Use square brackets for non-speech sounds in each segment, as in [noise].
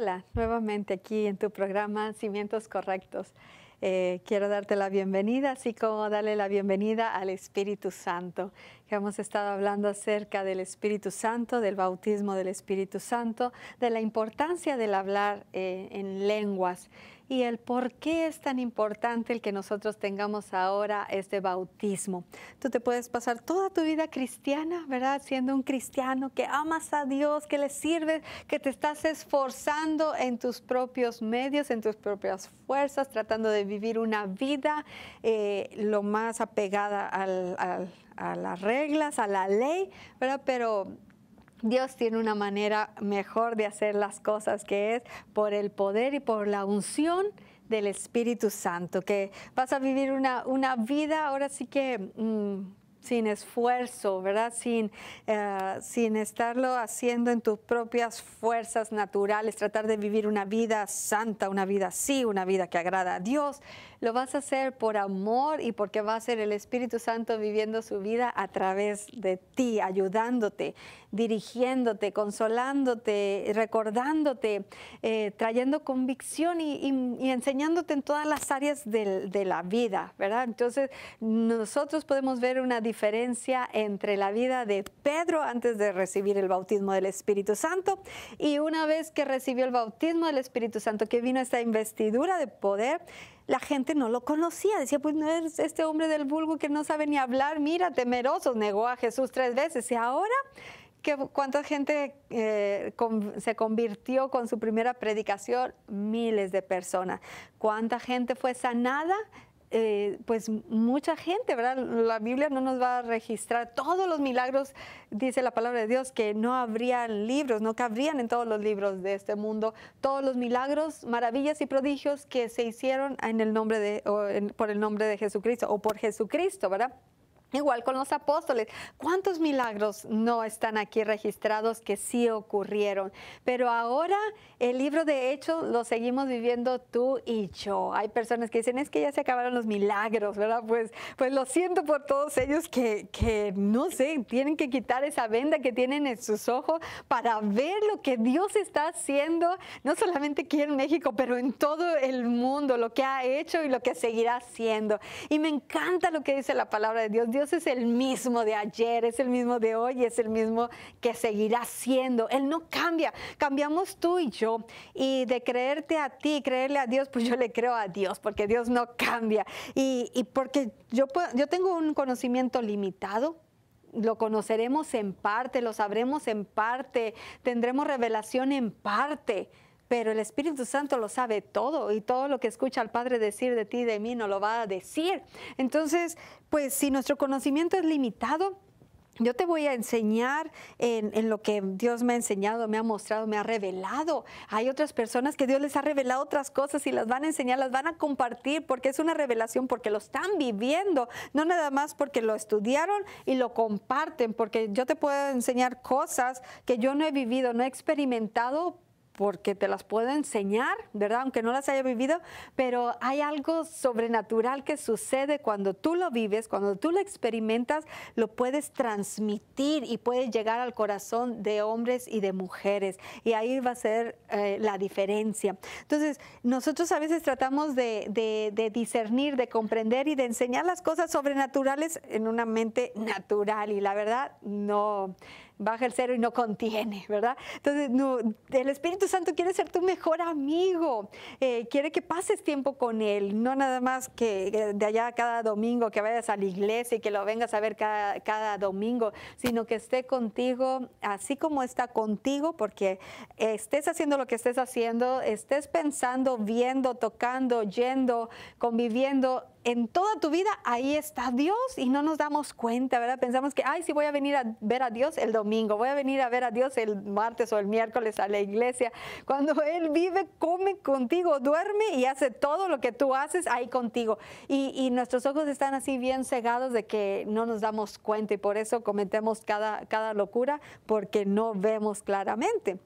Hola, nuevamente aquí en tu programa Cimientos Correctos. Eh, quiero darte la bienvenida, así como darle la bienvenida al Espíritu Santo, que hemos estado hablando acerca del Espíritu Santo, del bautismo del Espíritu Santo, de la importancia del hablar eh, en lenguas y el por qué es tan importante el que nosotros tengamos ahora este bautismo. Tú te puedes pasar toda tu vida cristiana, ¿verdad? Siendo un cristiano que amas a Dios, que le sirves, que te estás esforzando en tus propios medios, en tus propias fuerzas, tratando de vivir una vida eh, lo más apegada a las reglas, a la ley, ¿verdad? Pero Dios tiene una manera mejor de hacer las cosas que es por el poder y por la unción del Espíritu Santo, que vas a vivir una, una vida ahora sí que mm, sin esfuerzo, ¿verdad? Sin, eh, sin estarlo haciendo en tus propias fuerzas naturales, tratar de vivir una vida santa, una vida así, una vida que agrada a Dios, lo vas a hacer por amor y porque va a ser el Espíritu Santo viviendo su vida a través de ti, ayudándote, dirigiéndote, consolándote, recordándote, eh, trayendo convicción y, enseñándote en todas las áreas de, de la vida, ¿verdad? Entonces, nosotros podemos ver una diferencia entre la vida de Pedro antes de recibir el bautismo del Espíritu Santo y una vez que recibió el bautismo del Espíritu Santo, que vino esta investidura de poder, la gente no lo conocía. Decía, pues no es este hombre del vulgo que no sabe ni hablar, mira, temeroso, negó a Jesús tres veces. Y ahora, que ¿cuánta gente eh, se convirtió con su primera predicación? Miles de personas. ¿Cuánta gente fue sanada? Eh, pues mucha gente, ¿verdad? La Biblia no nos va a registrar todos los milagros, dice la palabra de Dios, que no habrían libros, no cabrían en todos los libros de este mundo, todos los milagros, maravillas y prodigios que se hicieron en el nombre de, por el nombre de Jesucristo o por Jesucristo, ¿verdad? Igual con los apóstoles, ¿cuántos milagros no están aquí registrados que sí ocurrieron? Pero ahora el libro de Hechos lo seguimos viviendo tú y yo. Hay personas que dicen, es que ya se acabaron los milagros, ¿verdad? Pues, pues lo siento por todos ellos que, que, no sé, tienen que quitar esa venda que tienen en sus ojos para ver lo que Dios está haciendo, no solamente aquí en México, pero en todo el mundo, lo que ha hecho y lo que seguirá haciendo. Y me encanta lo que dice la palabra de Dios Dios es el mismo de ayer, es el mismo de hoy, es el mismo que seguirá siendo. Él no cambia, cambiamos tú y yo. Y de creerte a ti, creerle a Dios, pues yo le creo a Dios, porque Dios no cambia. Y, porque yo, yo tengo un conocimiento limitado, lo conoceremos en parte, lo sabremos en parte, tendremos revelación en parte pero el Espíritu Santo lo sabe todo y todo lo que escucha al Padre decir de ti y de mí no lo va a decir. Entonces, pues si nuestro conocimiento es limitado, yo te voy a enseñar en, en, lo que Dios me ha enseñado, me ha mostrado, me ha revelado. Hay otras personas que Dios les ha revelado otras cosas y las van a enseñar, las van a compartir porque es una revelación, porque lo están viviendo, no nada más porque lo estudiaron y lo comparten, porque yo te puedo enseñar cosas que yo no he vivido, no he experimentado, porque te las puedo enseñar, ¿verdad? Aunque no las haya vivido, pero hay algo sobrenatural que sucede cuando tú lo vives, cuando tú lo experimentas, lo puedes transmitir y puedes llegar al corazón de hombres y de mujeres. Y ahí va a ser eh, la diferencia. Entonces, nosotros a veces tratamos de discernir, de comprender y de enseñar las cosas sobrenaturales en una mente natural. Y la verdad, no baja el cero y no contiene, ¿verdad? Entonces, el Espíritu Santo quiere ser tu mejor amigo, eh, quiere que pases tiempo con Él, no nada más que eh, de allá cada domingo, que vayas a la iglesia y que lo vengas a ver cada, cada domingo, sino que esté contigo así como está contigo, porque estés haciendo lo que estés haciendo, estés pensando, viendo, tocando, yendo, conviviendo, en toda tu vida ahí está Dios y no nos damos cuenta, ¿verdad? Pensamos que, ay, sí voy a venir a ver a Dios el domingo, voy a venir a ver a Dios el martes o el miércoles a la iglesia. Cuando Él vive, come contigo, duerme y hace todo lo que tú haces ahí contigo. Y, nuestros ojos están así bien cegados de que no nos damos cuenta y por eso cometemos cada, cada locura porque no vemos claramente.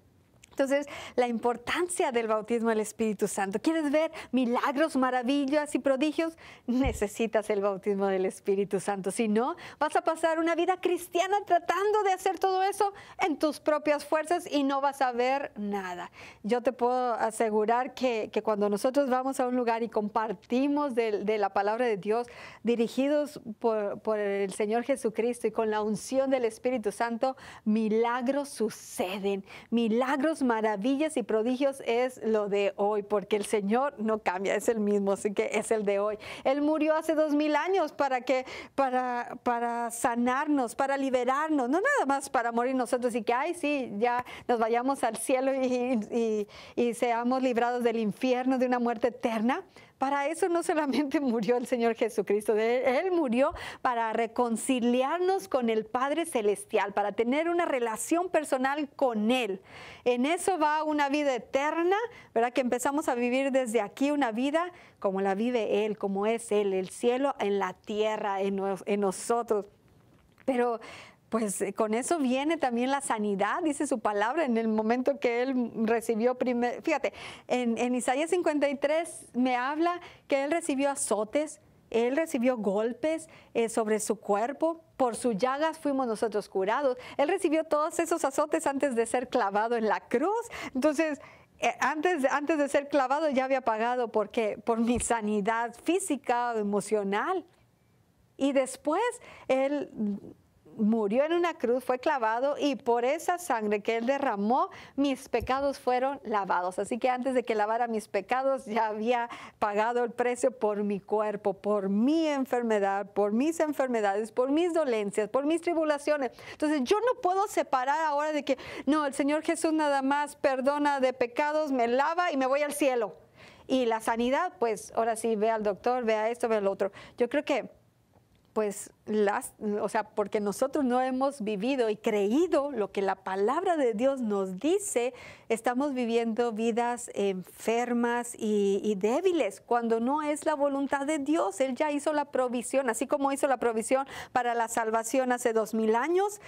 Entonces, la importancia del bautismo del Espíritu Santo. ¿Quieres ver milagros, maravillas y prodigios? Necesitas el bautismo del Espíritu Santo. Si no, vas a pasar una vida cristiana tratando de hacer todo eso en tus propias fuerzas y no vas a ver nada. Yo te puedo asegurar que, cuando nosotros vamos a un lugar y compartimos de, la palabra de Dios, dirigidos por, por el Señor Jesucristo y con la unción del Espíritu Santo, milagros suceden. Milagros maravillas y prodigios es lo de hoy, porque el Señor no cambia, es el mismo, así que es el de hoy. Él murió hace dos mil años para que, para, para sanarnos, para liberarnos, no nada más para morir nosotros y que, ay, sí, ya nos vayamos al cielo y, y seamos librados del infierno, de una muerte eterna. Para eso no solamente [laughs] murió el Señor Jesucristo, Él murió para reconciliarnos con el Padre Celestial, para tener una relación personal con Él. En eso va una vida eterna, ¿verdad? Que empezamos a vivir desde aquí una vida como la vive Él, como es Él, el cielo en la tierra, en, en nosotros. Pero pues eh, con eso viene también la sanidad, dice su palabra, en el momento que él recibió primero fíjate, en, Isaías 53 me habla que él recibió azotes, él recibió golpes eh, sobre su cuerpo, por sus llagas fuimos nosotros curados. Él recibió todos esos azotes antes de ser clavado en la cruz. Entonces, eh, antes, antes de ser clavado ya había pagado porque, por mi sanidad física, o emocional. Y después Él murió en una cruz, fue clavado y por esa sangre que él derramó, mis pecados fueron lavados. Así que antes de que lavara mis pecados, ya había pagado el precio por mi cuerpo, por mi enfermedad, por mis enfermedades, por mis dolencias, por mis tribulaciones. Entonces yo no puedo separar ahora de que, no, el Señor Jesús nada más perdona de pecados, me lava y me voy al cielo. Y la sanidad, pues ahora sí, ve al doctor, ve a esto, ve al otro. Yo creo que pues las, o sea, porque nosotros no hemos vivido y creído lo que la palabra de Dios nos dice, estamos viviendo vidas enfermas y, y, débiles cuando no es la voluntad de Dios. Él ya hizo la provisión, así como hizo la provisión para la salvación hace dos mil años,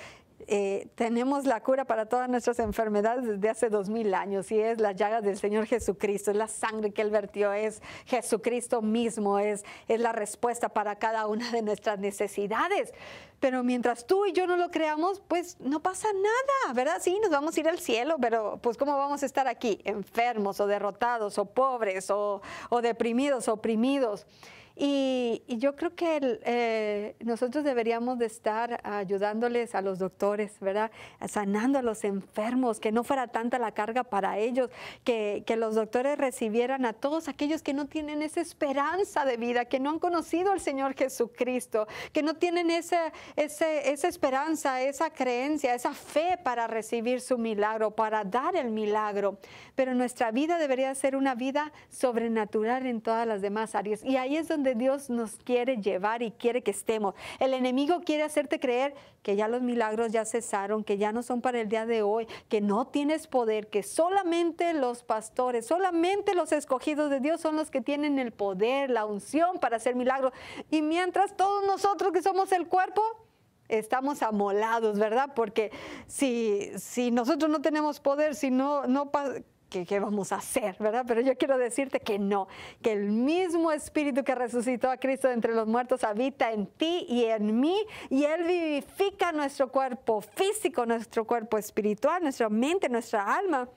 eh, tenemos la cura para todas nuestras enfermedades desde hace dos mil años y es las llagas del Señor Jesucristo, es la sangre que Él vertió, es Jesucristo mismo, es, es la respuesta para cada una de nuestras necesidades. Pero mientras tú y yo no lo creamos, pues no pasa nada, ¿verdad? Sí, nos vamos a ir al cielo, pero pues ¿cómo vamos a estar aquí? Enfermos o derrotados o pobres o, o deprimidos, oprimidos. Y, yo creo que eh, nosotros deberíamos de estar ayudándoles a los doctores, ¿verdad? Sanando a los enfermos, que no fuera tanta la carga para ellos, que, los doctores recibieran a todos aquellos que no tienen esa esperanza de vida, que no han conocido al Señor Jesucristo, que no tienen esa, esa esperanza, esa creencia, esa fe para recibir su milagro, para dar el milagro. Pero nuestra vida debería ser una vida sobrenatural en todas las demás áreas. Y ahí es de Dios nos quiere llevar y quiere que estemos. El enemigo quiere hacerte creer que ya los milagros ya cesaron, que ya no son para el día de hoy, que no tienes poder, que solamente los pastores, solamente los escogidos de Dios son los que tienen el poder, la unción para hacer milagros. Y mientras todos nosotros que somos el cuerpo, estamos amolados, ¿verdad? Porque si, si nosotros no tenemos poder, si no, no que, vamos a hacer, ¿verdad? Pero yo quiero decirte que no, que el mismo Espíritu que resucitó a Cristo entre los muertos habita en ti y en mí, y Él vivifica nuestro cuerpo físico, nuestro cuerpo espiritual, nuestra mente, nuestra alma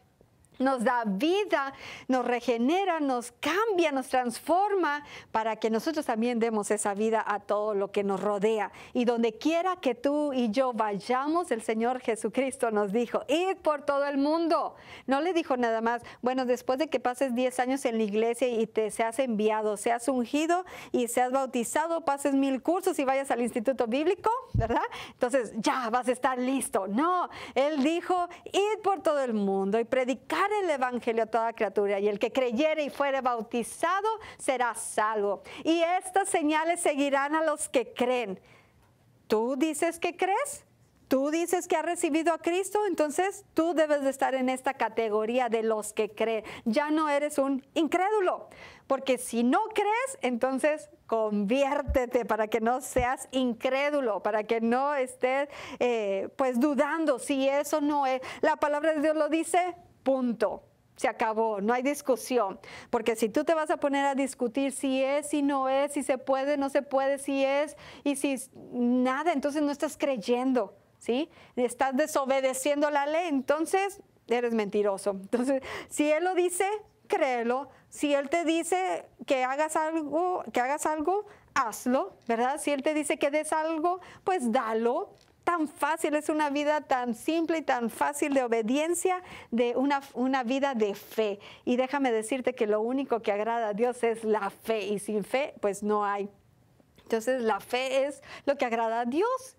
nos da vida, nos regenera, nos cambia, nos transforma para que nosotros también demos esa vida a todo lo que nos rodea. Y donde quiera que tú y yo vayamos, el Señor Jesucristo nos dijo, id por todo el mundo. No le dijo nada más, bueno, después de que pases 10 años en la iglesia y te seas enviado, seas ungido y seas bautizado, pases mil cursos y vayas al instituto bíblico, ¿verdad? Entonces ya vas a estar listo. No, Él dijo, id por todo el mundo y predicar el Evangelio a toda criatura y el que creyere y fuere bautizado será salvo. Y estas señales seguirán a los que creen. ¿Tú dices que crees? Tú dices que has recibido a Cristo, entonces tú debes de estar en esta categoría de los que creen. Ya no eres un incrédulo, porque si no crees, entonces conviértete para que no seas incrédulo, para que no estés eh, pues dudando si eso no es. La palabra de Dios lo dice punto. Se acabó, no hay discusión. Porque si tú te vas a poner a discutir si es, si no es, si se puede, no se puede, si es, y si nada, entonces no estás creyendo, ¿sí? Estás desobedeciendo la ley, entonces eres mentiroso. Entonces, si Él lo dice, créelo. Si Él te dice que hagas algo, que hagas algo, hazlo, ¿verdad? Si Él te dice que des algo, pues dalo, tan fácil, es una vida tan simple y tan fácil de obediencia, de una, una vida de fe. Y déjame decirte que lo único que agrada a Dios es la fe y sin fe pues no hay entonces la fe es lo que agrada a Dios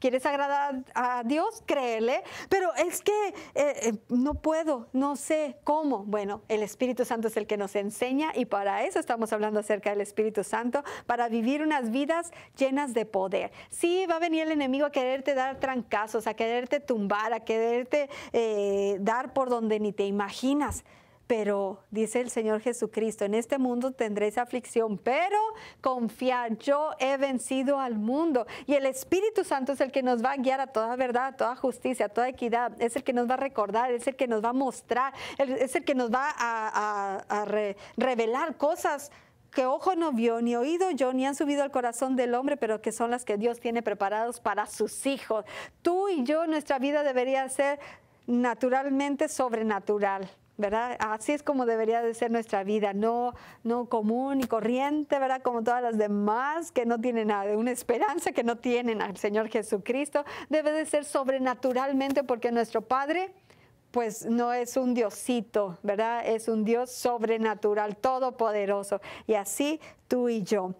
¿Quieres agradar a Dios? Créele. Pero es que eh, eh, no puedo, no sé cómo. Bueno, el Espíritu Santo es el que nos enseña y para eso estamos hablando acerca del Espíritu Santo, para vivir unas vidas llenas de poder. Sí, va a venir el enemigo a quererte dar trancazos, a quererte tumbar, a quererte eh, dar por donde ni te imaginas. Pero dice el Señor Jesucristo, en este mundo tendréis aflicción, pero confiad, yo he vencido al mundo. Y el Espíritu Santo es el que nos va a guiar a toda verdad, a toda justicia, a toda equidad. Es el que nos va a recordar, es el que nos va a mostrar, es el que nos va a, revelar cosas que ojo no vio, ni oído yo, ni han subido al corazón del hombre, pero que son las que Dios tiene preparados para sus hijos. Tú y yo, nuestra vida debería ser naturalmente sobrenatural. ¿verdad? Así es como debería de ser nuestra vida, no, no común y corriente, ¿verdad? Como todas las demás que no tienen nada, una esperanza que no tienen al Señor Jesucristo, debe de ser sobrenaturalmente porque nuestro Padre pues no es un diosito, ¿verdad? Es un Dios sobrenatural, todopoderoso. Y así tú y yo.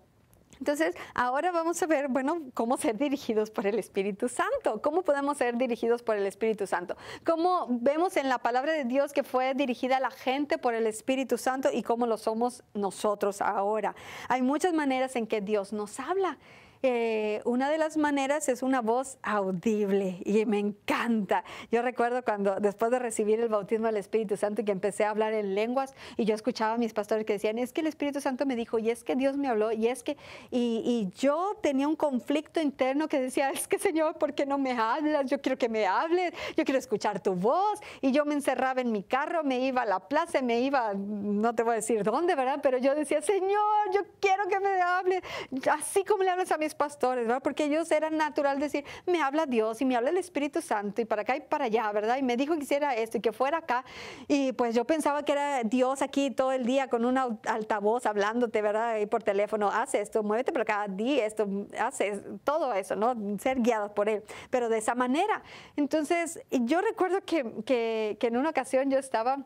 Entonces, ahora vamos a ver, bueno, cómo ser dirigidos por el Espíritu Santo, cómo podemos ser dirigidos por el Espíritu Santo, cómo vemos en la palabra de Dios que fue dirigida a la gente por el Espíritu Santo y cómo lo somos nosotros ahora. Hay muchas maneras en que Dios nos habla. Eh, una de las maneras es una voz audible y me encanta. Yo recuerdo cuando después de recibir el bautismo del Espíritu Santo y que empecé a hablar en lenguas y yo escuchaba a mis pastores que decían, es que el Espíritu Santo me dijo y es que Dios me habló y es que, y, yo tenía un conflicto interno que decía, es que Señor, ¿por qué no me hablas? Yo quiero que me hables, yo quiero escuchar tu voz y yo me encerraba en mi carro, me iba a la plaza, me iba, no te voy a decir dónde, ¿verdad? Pero yo decía, Señor, yo quiero que me hables, así como le hablas a mi pastores, Porque ellos eran natural decir, me habla Dios y me habla el Espíritu Santo y para acá y para allá, ¿verdad? Y me dijo que hiciera esto y que fuera acá. Y pues yo pensaba que era Dios aquí todo el día con un altavoz hablándote, ¿verdad? Y por teléfono, haz esto, muévete por acá, di esto, hace todo eso, ¿no? Ser guiados por Él, pero de esa manera. Entonces, yo recuerdo que, que en una ocasión yo estaba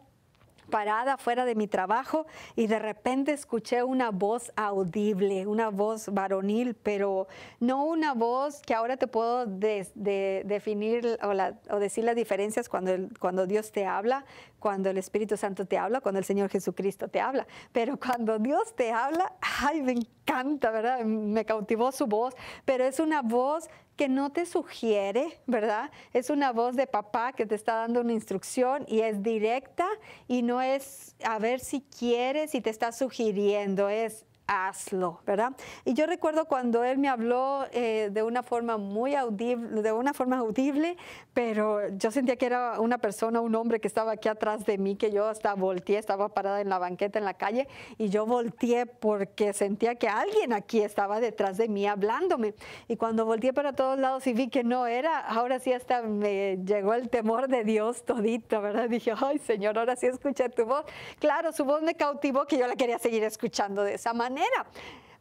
parada fuera de mi trabajo y de repente escuché una voz audible, una voz varonil, pero no una voz que ahora te puedo definir o, decir las diferencias cuando, cuando Dios te habla cuando el Espíritu Santo te habla, cuando el Señor Jesucristo te habla. Pero cuando Dios te habla, ay, me encanta, ¿verdad? Me cautivó su voz, pero es una voz que no te sugiere, ¿verdad? Es una voz de papá que te está dando una instrucción y es directa y no es a ver si quieres y te está sugiriendo, es hazlo, ¿verdad? Y yo recuerdo cuando él me habló eh, de una forma muy audible, de una forma audible, pero yo sentía que era una persona, un hombre que estaba aquí atrás de mí, que yo hasta volteé, estaba parada en la banqueta en la calle y yo volteé porque sentía que alguien aquí estaba detrás de mí hablándome. Y cuando volteé para todos lados y vi que no era, ahora sí hasta me llegó el temor de Dios todito, ¿verdad? Dije, ay Señor, ahora sí escuché tu voz. Claro, su voz me cautivó que yo la quería seguir escuchando de esa manera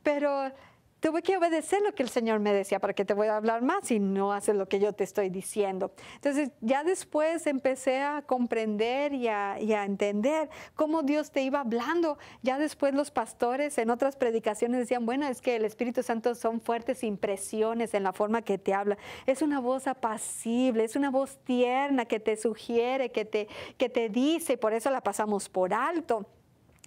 pero tuve que obedecer lo que el Señor me decía, para que te voy a hablar más y no haces lo que yo te estoy diciendo. Entonces ya después empecé a comprender y a, y a, entender cómo Dios te iba hablando. Ya después los pastores en otras predicaciones decían, bueno, es que el Espíritu Santo son fuertes impresiones en la forma que te habla. Es una voz apacible, es una voz tierna que te sugiere, que te, que te dice, por eso la pasamos por alto.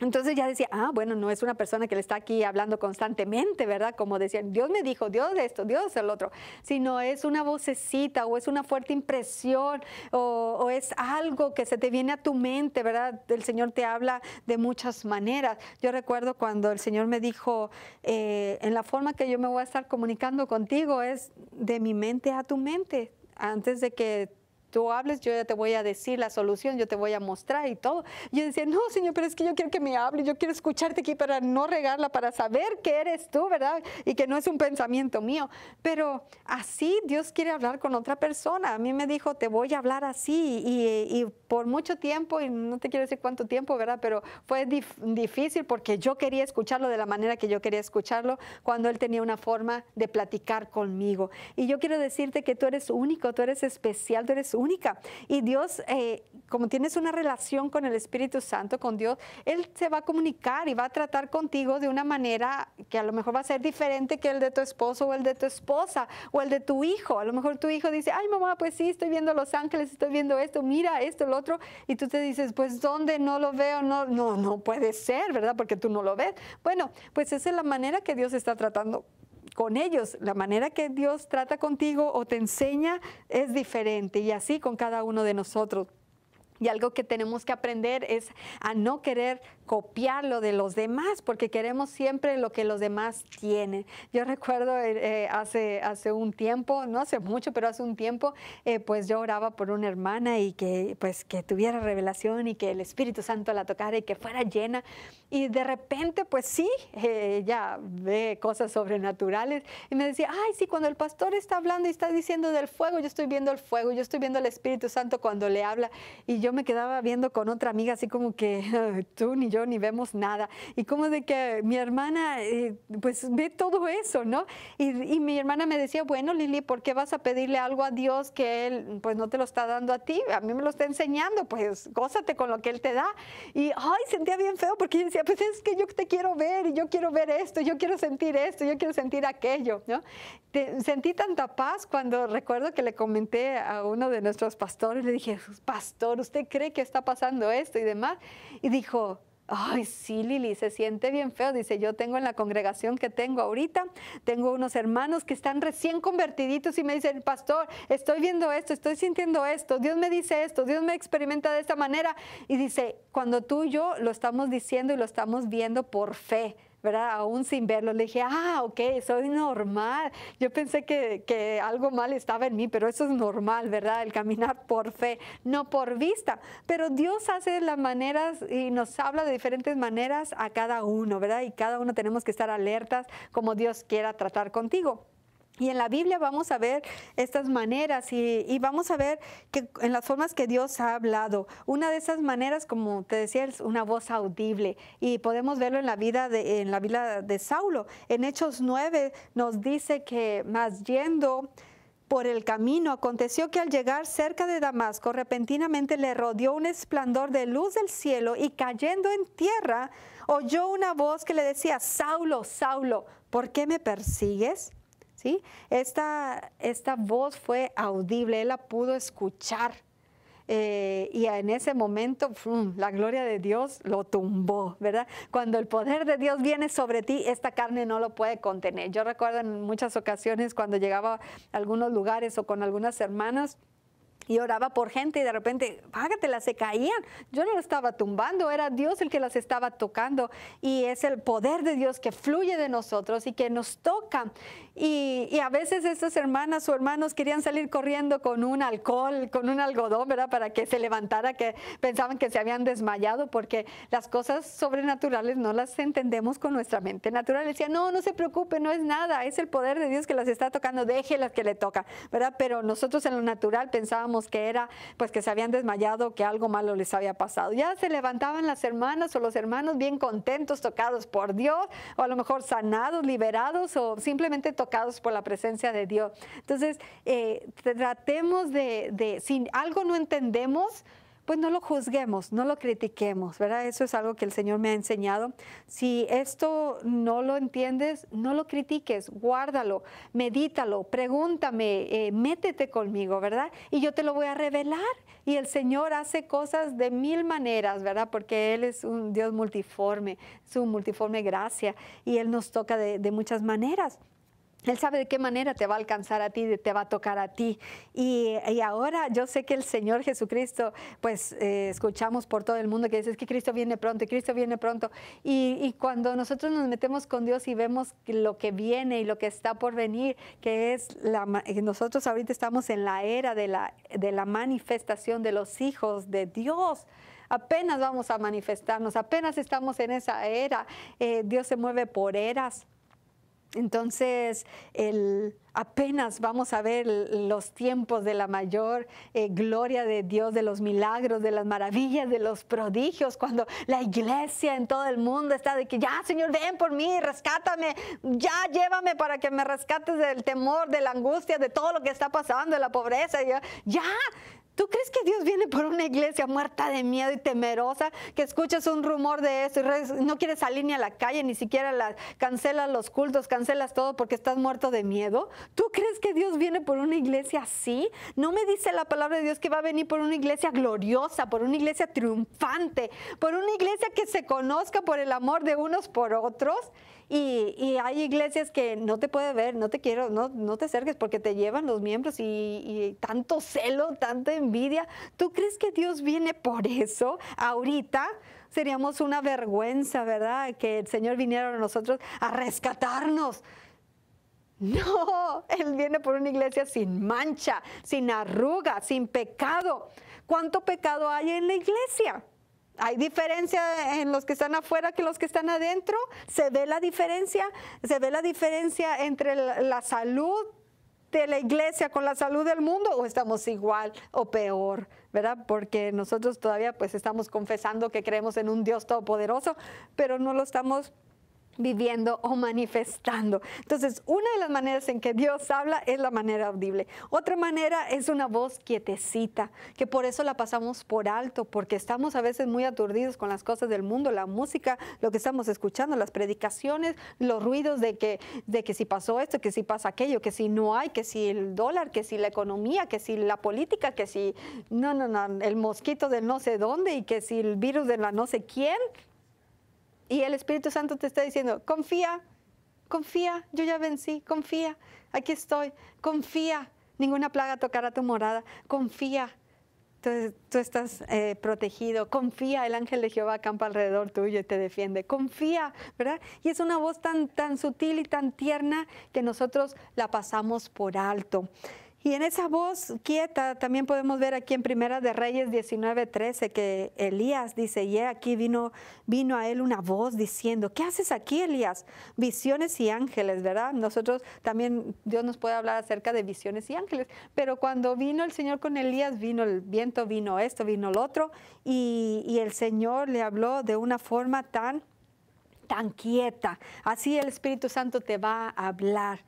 Entonces ya decía, ah, bueno, no es una persona que le está aquí hablando constantemente, ¿verdad? Como decían, Dios me dijo, Dios esto, Dios el otro, sino es una vocecita o es una fuerte impresión o, es algo que se te viene a tu mente, ¿verdad? El Señor te habla de muchas maneras. Yo recuerdo cuando el Señor me dijo, eh, en la forma que yo me voy a estar comunicando contigo es de mi mente a tu mente, antes de que tú hables, yo ya te voy a decir la solución, yo te voy a mostrar y todo. Y yo decía, no, Señor, pero es que yo quiero que me hable, yo quiero escucharte aquí para no regarla, para saber que eres tú, ¿verdad? Y que no es un pensamiento mío. Pero así Dios quiere hablar con otra persona. A mí me dijo, te voy a hablar así. Y, por mucho tiempo, y no te quiero decir cuánto tiempo, ¿verdad? Pero fue difícil porque yo quería escucharlo de la manera que yo quería escucharlo cuando Él tenía una forma de platicar conmigo. Y yo quiero decirte que tú eres único, tú eres especial, tú eres única. Y Dios, eh, como tienes una relación con el Espíritu Santo, con Dios, Él se va a comunicar y va a tratar contigo de una manera que a lo mejor va a ser diferente que el de tu esposo o el de tu esposa o el de tu hijo. A lo mejor tu hijo dice, ay mamá, pues sí, estoy viendo Los Ángeles, estoy viendo esto, mira esto, lo otro. Y tú te dices, pues ¿dónde no lo veo? No, no, no puede ser, ¿verdad? Porque tú no lo ves. Bueno, pues esa es la manera que Dios está tratando con ellos. La manera que Dios trata contigo o te enseña es diferente y así con cada uno de nosotros. Y algo que tenemos que aprender es a no querer copiar lo de los demás, porque queremos siempre lo que los demás tienen. Yo recuerdo eh, eh, hace, hace un tiempo, no hace mucho, pero hace un tiempo, eh, pues yo oraba por una hermana y que, pues, que tuviera revelación y que el Espíritu Santo la tocara y que fuera llena. Y de repente, pues sí, ella ve cosas sobrenaturales y me decía, ay, sí, cuando el pastor está hablando y está diciendo del fuego, yo estoy viendo el fuego, yo estoy viendo el Espíritu Santo cuando le habla. Y yo yo me quedaba viendo con otra amiga así como que tú ni yo ni vemos nada. Y como de que mi hermana eh, pues ve todo eso, ¿no? Y, mi hermana me decía, bueno Lili, ¿por qué vas a pedirle algo a Dios que Él pues no te lo está dando a ti? A mí me lo está enseñando, pues gózate con lo que Él te da. Y, ay, sentía bien feo porque yo decía, pues es que yo te quiero ver y yo quiero ver esto, yo quiero sentir esto, yo quiero sentir aquello, ¿no? sentí tanta paz cuando recuerdo que le comenté a uno de nuestros pastores, le dije, pastor, usted cree que está pasando esto y demás. Y dijo, Ay, sí, Lili, se siente bien feo. Dice, yo tengo en la congregación que tengo ahorita, tengo unos hermanos que están recién convertiditos y me dicen, pastor, estoy viendo esto, estoy sintiendo esto, Dios me dice esto, Dios me experimenta de esta manera. Y dice, cuando tú y yo lo estamos diciendo y lo estamos viendo por fe, ¿verdad? Aún sin verlo, le dije, ah, ok, soy normal. Yo pensé que, que algo mal estaba en mí, pero eso es normal, ¿verdad? El caminar por fe, no por vista. Pero Dios hace las maneras y nos habla de diferentes maneras a cada uno, ¿verdad? Y cada uno tenemos que estar alertas como Dios quiera tratar contigo. Y en la Biblia vamos a ver estas maneras y, vamos a ver que en las formas que Dios ha hablado. Una de esas maneras, como te decía, es una voz audible y podemos verlo en la vida de, en la vida de Saulo. En Hechos 9 nos dice que más yendo por el camino aconteció que al llegar cerca de Damasco repentinamente le rodeó un esplendor de luz del cielo y cayendo en tierra oyó una voz que le decía, Saulo, Saulo, ¿por qué me persigues? ¿sí? Esta, esta voz fue audible, él la pudo escuchar. Eh, y en ese momento la gloria de Dios lo tumbó, ¿verdad? Cuando el poder de Dios viene sobre ti, esta carne no lo puede contener. Yo recuerdo en muchas ocasiones cuando llegaba a algunos lugares o con algunas hermanas, y oraba por gente y de repente, págatela, se caían. Yo no las estaba tumbando, era Dios el que las estaba tocando y es el poder de Dios que fluye de nosotros y que nos toca. Y, a veces estas hermanas o hermanos querían salir corriendo con un alcohol, con un algodón, ¿verdad? Para que se levantara, que pensaban que se habían desmayado porque las cosas sobrenaturales no las entendemos con nuestra mente natural. Decía, no, no se preocupe, no es nada, es el poder de Dios que las está tocando, déjelas que le toca, ¿verdad? Pero nosotros en lo natural pensábamos que era pues que se habían desmayado, que algo malo les había pasado. Ya se levantaban las hermanas o los hermanos bien contentos, tocados por Dios, o a lo mejor sanados, liberados o simplemente tocados por la presencia de Dios. Entonces, eh, tratemos de, de, si algo no entendemos, pues no lo juzguemos, no lo critiquemos, ¿verdad? Eso es algo que el Señor me ha enseñado. Si esto no lo entiendes, no lo critiques, guárdalo, medítalo, pregúntame, eh, métete conmigo, ¿verdad? Y yo te lo voy a revelar. Y el Señor hace cosas de mil maneras, ¿verdad? Porque Él es un Dios multiforme, su multiforme gracia, y Él nos toca de muchas maneras. Él sabe de qué manera te va a alcanzar a ti, te va a tocar a ti. Y, ahora yo sé que el Señor Jesucristo, pues eh, escuchamos por todo el mundo que dice, es que Cristo viene pronto, y Cristo viene pronto. Y, cuando nosotros nos metemos con Dios y vemos lo que viene y lo que está por venir, que es la, eh, nosotros ahorita estamos en la era de la, de la manifestación de los hijos de Dios apenas vamos a manifestarnos, apenas estamos en esa era. Eh, Dios se mueve por eras. Entonces, el, apenas vamos a ver los tiempos de la mayor eh, gloria de Dios, de los milagros, de las maravillas, de los prodigios, cuando la iglesia en todo el mundo está de que ya, Señor, ven por mí, rescátame, ya llévame para que me rescates del temor, de la angustia, de todo lo que está pasando, de la pobreza, ya, ya ¿Tú crees que Dios viene por una iglesia muerta de miedo y temerosa, que escuchas un rumor de eso y no quieres salir ni a la calle, ni siquiera la, cancelas los cultos, cancelas todo porque estás muerto de miedo? ¿Tú crees que Dios viene por una iglesia así? ¿No me dice la palabra de Dios que va a venir por una iglesia gloriosa, por una iglesia triunfante, por una iglesia que se conozca por el amor de unos por otros? Y, hay iglesias que no te puede ver, no te quiero, no, te acerques porque te llevan los miembros y, y, tanto celo, tanta envidia. ¿Tú crees que Dios viene por eso ahorita? Seríamos una vergüenza, ¿verdad? Que el Señor viniera a nosotros a rescatarnos. No, Él viene por una iglesia sin mancha, sin arruga, sin pecado. ¿Cuánto pecado hay en la iglesia? hay diferencia en los que están afuera que los que están adentro. Se ve la diferencia, se ve la diferencia entre la salud de la iglesia con la salud del mundo o estamos igual o peor, ¿verdad? Porque nosotros todavía pues estamos confesando que creemos en un Dios todopoderoso, pero no lo estamos viviendo o manifestando. Entonces, una de las maneras en que Dios habla es la manera audible. Otra manera es una voz quietecita, que por eso la pasamos por alto, porque estamos a veces muy aturdidos con las cosas del mundo, la música, lo que estamos escuchando, las predicaciones, los ruidos de que, de que si pasó esto, que si pasa aquello, que si no hay, que si el dólar, que si la economía, que si la política, que si, no, no, no, el mosquito del no sé dónde y que si el virus de la no sé quién, y el Espíritu Santo te está diciendo, confía, confía, yo ya vencí, confía, aquí estoy, confía, ninguna plaga tocará tu morada, confía, tú, estás eh, protegido, confía, el ángel de Jehová campa alrededor tuyo y te defiende, confía, ¿verdad? Y es una voz tan, tan sutil y tan tierna que nosotros la pasamos por alto. Y en esa voz quieta también podemos ver aquí en Primera de Reyes 19:13 que Elías dice, y aquí vino, vino a él una voz diciendo, ¿qué haces aquí, Elías? Visiones y ángeles, ¿verdad? Nosotros también Dios nos puede hablar acerca de visiones y ángeles, pero cuando vino el Señor con Elías, vino el viento, vino esto, vino el otro, y, y el Señor le habló de una forma tan tan quieta. Así el Espíritu Santo te va a hablar.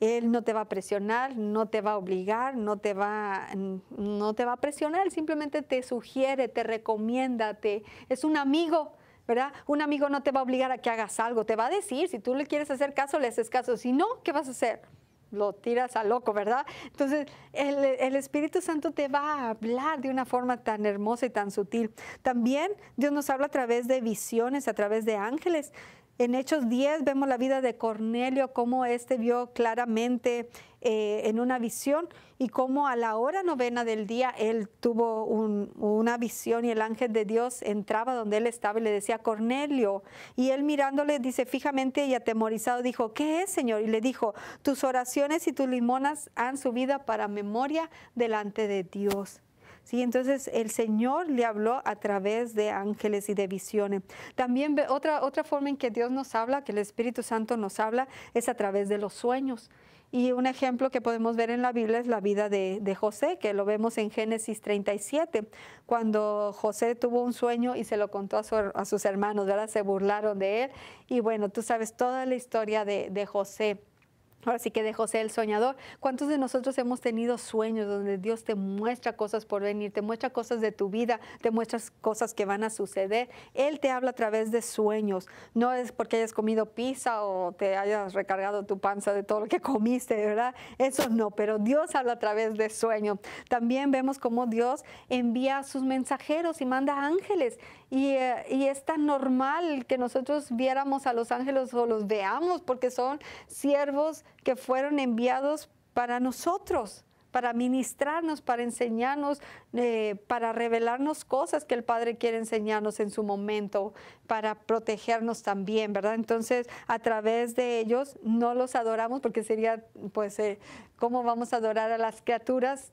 Él no te va a presionar, no te va a obligar, no te va, no te va a presionar, simplemente te sugiere, te recomienda, es un amigo. ¿verdad? Un amigo no te va a obligar a que hagas algo, te va a decir, si tú le quieres hacer caso, le haces caso, si no, ¿qué vas a hacer? Lo tiras a loco, ¿verdad? Entonces, el, el, Espíritu Santo te va a hablar de una forma tan hermosa y tan sutil. También Dios nos habla a través de visiones, a través de ángeles. En Hechos 10 vemos la vida de Cornelio, cómo éste vio claramente eh, en una visión y cómo a la hora novena del día él tuvo una visión y el ángel de Dios entraba donde él estaba y le decía, Cornelio. Y él mirándole, dice fijamente y atemorizado, dijo, ¿qué es, Señor? Y le dijo, tus oraciones y tus limonas han subido para memoria delante de Dios. Sí, entonces el Señor le habló a través de ángeles y de visiones. También otra, otra forma en que Dios nos habla, que el Espíritu Santo nos habla, es a través de los sueños. Y un ejemplo que podemos ver en la Biblia es la vida de, José, que lo vemos en Génesis 37, cuando José tuvo un sueño y se lo contó a, sus hermanos, ¿verdad? Se burlaron de él. Y bueno, tú sabes toda la historia de José. Ahora sí que de José el soñador. ¿Cuántos de nosotros hemos tenido sueños donde Dios te muestra cosas por venir, te muestra cosas de tu vida, te muestra cosas que van a suceder? Él te habla a través de sueños. No es porque hayas comido pizza o te hayas recargado tu panza de todo lo que comiste, ¿verdad? Eso no, pero Dios habla a través de sueños. También vemos cómo Dios envía a sus mensajeros y manda ángeles eh, y, es tan normal que nosotros viéramos a los ángeles o los veamos porque son siervos que fueron enviados para nosotros, para ministrarnos, para enseñarnos, eh, para revelarnos cosas que el Padre quiere enseñarnos en su momento, para protegernos también, ¿verdad? Entonces, a través de ellos no los adoramos porque sería, pues, eh, ¿cómo vamos a adorar a las criaturas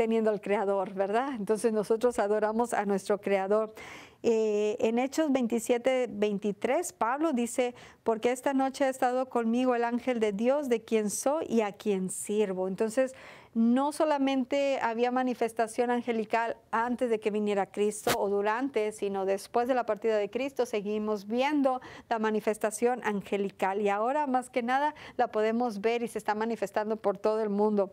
teniendo al Creador, ¿verdad? Entonces nosotros adoramos a nuestro Creador. Eh, en Hechos 27, 23, Pablo dice, porque esta noche ha estado conmigo el ángel de Dios, de quien soy y a quien sirvo. Entonces, no solamente había manifestación angelical antes de que viniera Cristo o durante, sino después de la partida de Cristo seguimos viendo la manifestación angelical y ahora más que nada la podemos ver y se está manifestando por todo el mundo.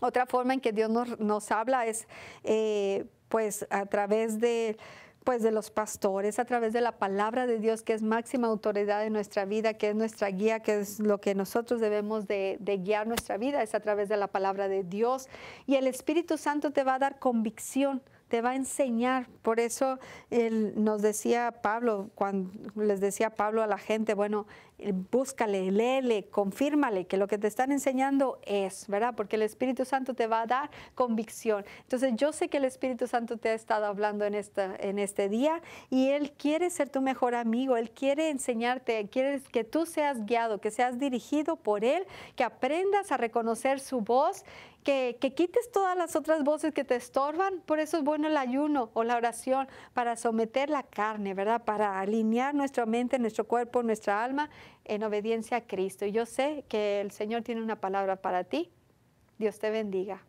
Otra forma en que Dios nos, habla es eh, pues a través de pues de los pastores, a través de la palabra de Dios, que es máxima autoridad en nuestra vida, que es nuestra guía, que es lo que nosotros debemos de, guiar nuestra vida, es a través de la palabra de Dios. Y el Espíritu Santo te va a dar convicción, te va a enseñar. Por eso él nos decía Pablo, cuando les decía Pablo a la gente, bueno, eh, búscale, léele, confírmale que lo que te están enseñando es, ¿verdad? Porque el Espíritu Santo te va a dar convicción. Entonces yo sé que el Espíritu Santo te ha estado hablando en, esta, en este día y Él quiere ser tu mejor amigo, Él quiere enseñarte, quiere que tú seas guiado, que seas dirigido por Él, que aprendas a reconocer su voz que, que, quites todas las otras voces que te estorban. Por eso es bueno el ayuno o la oración para someter la carne, ¿verdad? Para alinear nuestra mente, nuestro cuerpo, nuestra alma en obediencia a Cristo. Y yo sé que el Señor tiene una palabra para ti. Dios te bendiga.